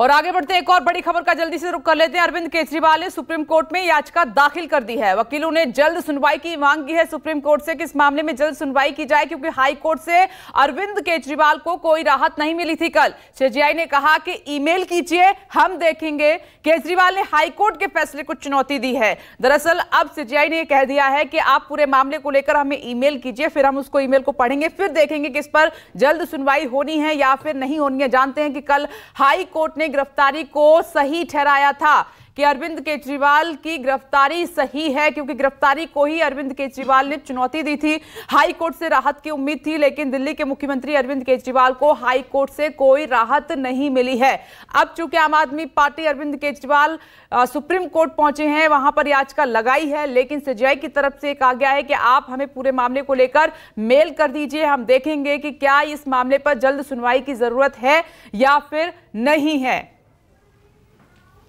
और आगे बढ़ते हैं एक और बड़ी खबर का जल्दी से रुख कर लेते हैं अरविंद केजरीवाल ने सुप्रीम कोर्ट में याचिका दाखिल कर दी है वकीलों ने जल्द सुनवाई की मांग की है सुप्रीम कोर्ट से कि इस मामले में जल्द सुनवाई की जाए क्योंकि हाई कोर्ट से अरविंद केजरीवाल को कोई राहत नहीं मिली थी कल सीजीआई ने कहा कि ईमेल कीजिए हम देखेंगे केजरीवाल ने हाईकोर्ट के फैसले को चुनौती दी है दरअसल अब सीजीआई ने कह दिया है कि आप पूरे मामले को लेकर हमें ई कीजिए फिर हम उसको ई को पढ़ेंगे फिर देखेंगे कि इस पर जल्द सुनवाई होनी है या फिर नहीं होनी है जानते हैं कि कल हाईकोर्ट ने गिरफ्तारी को सही ठहराया था कि अरविंद केजरीवाल की गिरफ्तारी सही है क्योंकि गिरफ्तारी को ही अरविंद केजरीवाल ने चुनौती दी थी हाई कोर्ट से राहत की उम्मीद थी लेकिन दिल्ली के मुख्यमंत्री अरविंद केजरीवाल को हाई कोर्ट से कोई राहत नहीं मिली है अब चूंकि आम आदमी पार्टी अरविंद केजरीवाल सुप्रीम कोर्ट पहुंचे हैं वहां पर याचिका लगाई है लेकिन सीजीआई की तरफ से कहा गया है कि आप हमें पूरे मामले को लेकर मेल कर दीजिए हम देखेंगे कि क्या इस मामले पर जल्द सुनवाई की जरूरत है या फिर नहीं है